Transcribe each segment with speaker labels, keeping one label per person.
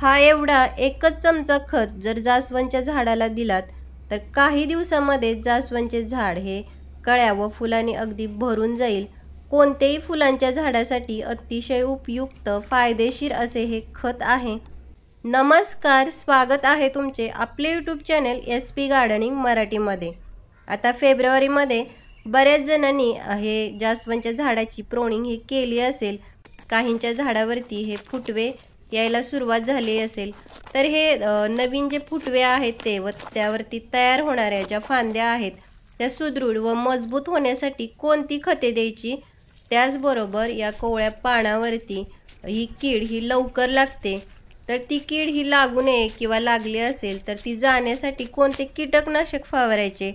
Speaker 1: हा एवढा एकच चमचा खत जर जास्वंदच्या झाडाला दिलात तर काही दिवसामध्ये जास्वंदचे झाड हे कळ्या व फुलांनी अगदी भरून जाईल कोणत्याही फुलांच्या झाडासाठी अतिशय उपयुक्त फायदेशीर असे हे खत आहे नमस्कार स्वागत आहे तुमचे आपले YouTube channel S P gardening मराठीमध्ये आता फेब्रुवारीमध्ये बऱ्याच जणांनी हे जास्वंदच्या झाडाची प्रोणिंग ही केली असेल काहींच्या झाडावरती हे फुटवे यायला सुरुवात झाली असेल तर हे नवीन जे फुटवे आहेत ते व त्यावरती तयार होणाऱ्या ज्या फांद्या आहेत त्या सुदृढ व मजबूत होण्यासाठी कोणती खते द्यायची त्याचबरोबर या कोवळ्या पानावरती ही कीड ही लवकर लागते तर ती कीड ही लागू नये किंवा लागली असेल तर ती जाण्यासाठी कोणते कीटकनाशक फवारायचे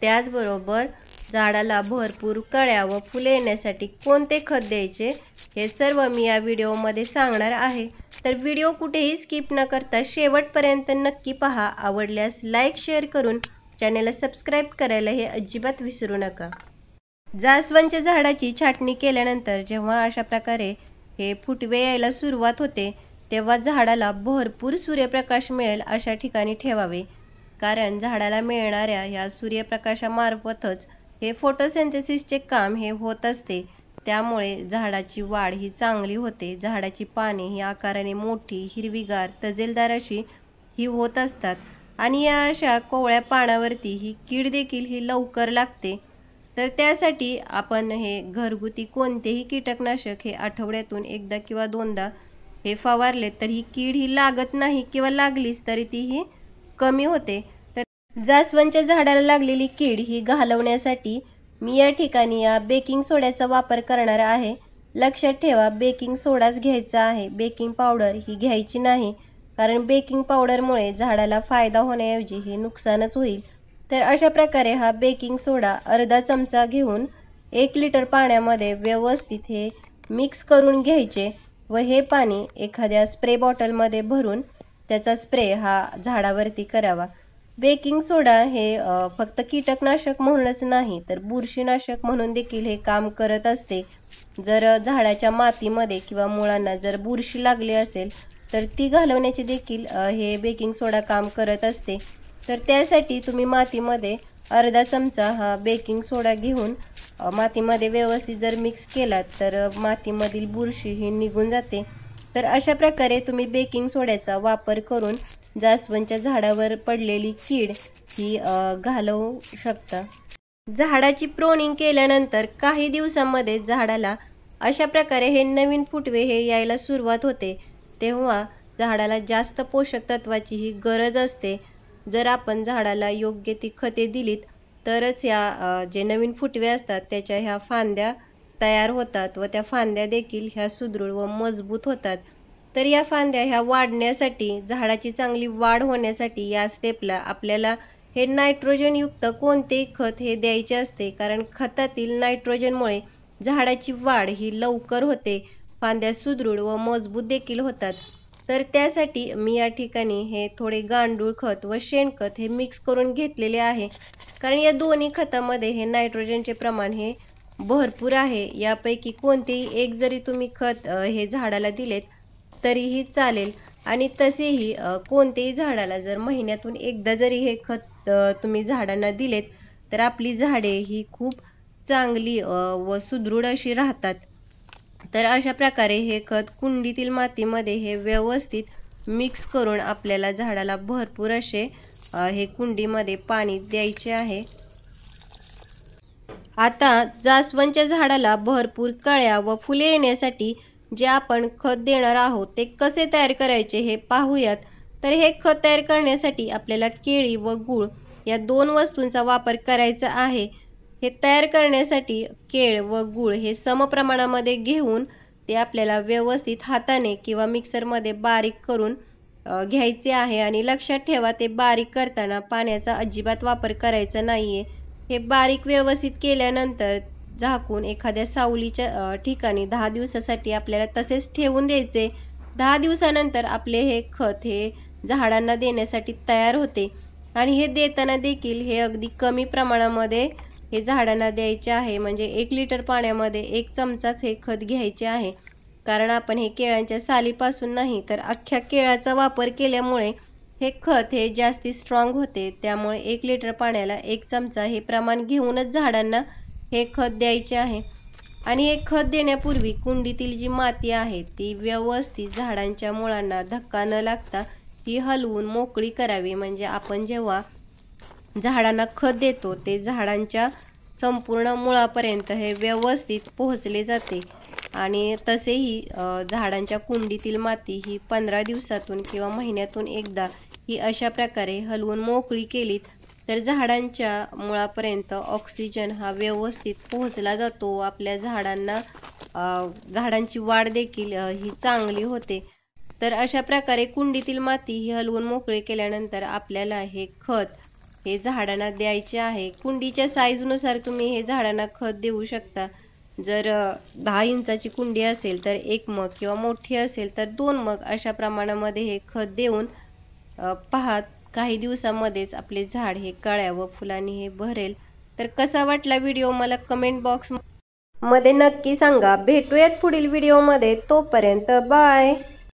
Speaker 1: त्याचबरोबर झाडाला भरपूर कळ्या व फुले येण्यासाठी कोणते खत द्यायचे हे सर्व मी या व्हिडिओमध्ये सांगणार आहे तर व्हिडिओ कुठेही स्किप न करता शेवटपर्यंत नक्की पहा आवडल्यास लाईक शेअर करून चॅनेलला सबस्क्राईब करायला हे अजिबात विसरू नका जास्वंदच्या झाडाची छाटणी केल्यानंतर जेव्हा अशा प्रकारे हे फुटवे यायला सुरुवात होते तेव्हा झाडाला भरपूर सूर्यप्रकाश मिळेल अशा ठिकाणी ठेवावे कारण झाडाला मिळणाऱ्या या सूर्यप्रकाशामार्फतच हे फोटोसेंथेसिसचे काम हे होत असते त्यामुळे झाडाची वाढ ही चांगली होते झाडाची पाने ही आकाराने मोठी हिरवीगार तजेलदार अशी ही होत असतात आणि या अशा कोवळ्या पानावरती ही कीड देखील ही लवकर लागते तर त्यासाठी आपण हे घरगुती कोणतेही कीटकनाशक हे आठवड्यातून एकदा किंवा दोनदा हे फवारले तर ही कीड ही लागत नाही किंवा लागलीच तरी ती ही कमी होते तर जास्वंदच्या झाडाला लागलेली कीड ही घालवण्यासाठी मी या ठिकाणी या बेकिंग सोड्याचा वापर करणार आहे लक्षात ठेवा बेकिंग सोडाच घ्यायचा आहे बेकिंग पावडर ही घ्यायची नाही कारण बेकिंग पावडरमुळे झाडाला फायदा होण्याऐवजी हे नुकसानच होईल तर अशा प्रकारे हा बेकिंग सोडा अर्धा चमचा घेऊन एक लिटर पाण्यामध्ये व्यवस्थित हे मिक्स करून घ्यायचे व हे पाणी एखाद्या स्प्रे बॉटलमध्ये भरून त्याचा स्प्रे हा झाडावरती करावा बेकिंग सोडा हे फक्त कीटकनाशक म्हणूनच नाही तर बुरशीनाशक म्हणून देखील हे काम करत असते जर झाडाच्या मातीमध्ये किंवा मुळांना जर बुरशी लागली असेल तर ती घालवण्याचे देखील हे बेकिंग सोडा काम करत असते तर त्यासाठी तुम्ही मातीमध्ये अर्धा चमचा हा बेकिंग सोडा घेऊन मातीमध्ये व्यवस्थित जर मिक्स केला तर मातीमधील बुरशी ही निघून जाते तर अशा प्रकारे तुम्ही बेकिंग सोड्याचा वापर करून जास्वंदच्या झाडावर पडलेली कीड ही घालवू शकता झाडाची प्रोनिंग केल्यानंतर काही दिवसांमध्ये झाडाला अशा प्रकारे हे नवीन फुटवे हे यायला सुरुवात होते तेव्हा झाडाला जास्त पोषक तत्वाची ही गरज असते जर आपण झाडाला योग्य ती खते दिलीत तरच ह्या जे नवीन फुटवे असतात त्याच्या ह्या फांद्या तयार होतात व त्या फांद्या देखील ह्या सुदृढ व मजबूत होतात तर या फांद्या ह्या वाढण्यासाठी झाडाची चांगली वाढ होण्यासाठी या स्टेपला आपल्याला हे नायट्रोजनयुक्त कोणते खत हे द्यायचे असते कारण खतातील नायट्रोजनमुळे झाडाची वाढ ही लवकर होते फांद्या सुदृढ व मजबूत देखील होतात तर त्यासाठी मी या ठिकाणी हे थोडे गांडूळ खत व शेणखत हे मिक्स करून घेतलेले आहे कारण या दोन्ही खतामध्ये हे नायट्रोजनचे प्रमाण हे भरपूर आहे यापैकी कोणतेही एक जरी तुम्ही खत हे झाडाला दिलेत तरीही चालेल आणि तसेही कोणतेही झाडाला जर महिन्यातून एकदा जरी हे खत तुम्ही झाडांना दिलेत तर आपली झाडे ही खूप चांगली व सुदृढ अशी राहतात तर अशा प्रकारे हे खत कुंडीतील मातीमध्ये हे व्यवस्थित मिक्स करून आपल्याला झाडाला भरपूर असे हे कुंडीमध्ये पाणी द्यायचे आहे आता जास्वंदच्या झाडाला भरपूर कळ्या व फुले येण्यासाठी जे आपण खत देणार आहोत ते कसे तयार करायचे हे पाहूयात तर हे खत तयार करण्यासाठी आपल्याला केळी व गूळ या दोन वस्तूंचा वापर करायचा आहे हे तयार करण्यासाठी केळ व गूळ हे समप्रमाणामध्ये घेऊन ते आपल्याला व्यवस्थित हाताने किंवा मिक्सरमध्ये बारीक करून घ्यायचे आहे आणि लक्षात ठेवा ते बारीक करताना पाण्याचा अजिबात वापर करायचा नाही आहे हे बारीक व्यवस्थित केल्यानंतर झाकून एखाद्या सावलीच्या ठिकाणी दहा दिवसासाठी आपल्याला तसेच ठेवून द्यायचे दहा दिवसानंतर आपले हे खत हे झाडांना देण्यासाठी तयार होते आणि हे देताना देखील हे अगदी कमी प्रमाणामध्ये हे झाडांना द्यायचे आहे म्हणजे एक लिटर पाण्यामध्ये एक चमचाच हे खत घ्यायचे आहे कारण आपण हे केळ्यांच्या सालीपासून नाही तर अख्ख्या केळ्याचा वापर केल्यामुळे हे खत हे जास्ती स्ट्रॉंग होते त्यामुळे एक लिटर पाण्याला एक चमचा हे प्रमाण घेऊनच झाडांना हे खत द्यायचे आहे आणि हे खत देण्यापूर्वी कुंडीतील जी माती आहे ती व्यवस्थित झाडांच्या मुळांना धक्का न लागता ती हलवून मोकळी करावी म्हणजे आपण जेव्हा झाडांना खत देतो ते झाडांच्या संपूर्ण मुळापर्यंत हे व्यवस्थित पोहोचले जाते आणि तसेही झाडांच्या कुंडीतील माती ही पंधरा दिवसातून किंवा महिन्यातून एकदा ही अशा प्रकारे हलवून मोकळी केलीत तर झाडांच्या मुळापर्यंत ऑक्सिजन हा व्यवस्थित पोहोचला जातो आपल्या झाडांना झाडांची वाढ देखील ही चांगली होते तर अशा प्रकारे कुंडीतील माती ही हलवून मोकळी केल्यानंतर आपल्याला हे खत हे झाडांना द्यायचे आहे कुंडीच्या साईजनुसार तुम्ही हे झाडांना खत देऊ शकता जर दहा इंचाची कुंडी असेल तर एक मग किंवा मोठी असेल तर दोन मग अशा प्रमाणामध्ये हे खत देऊन पाहात काही दिवसामध्येच आपले झाड हे कळ्या व फुलांनी हे भरेल तर कसा वाटला व्हिडिओ मला कमेंट बॉक्स मध्ये नक्की सांगा भेटूयात पुढील व्हिडिओमध्ये तोपर्यंत बाय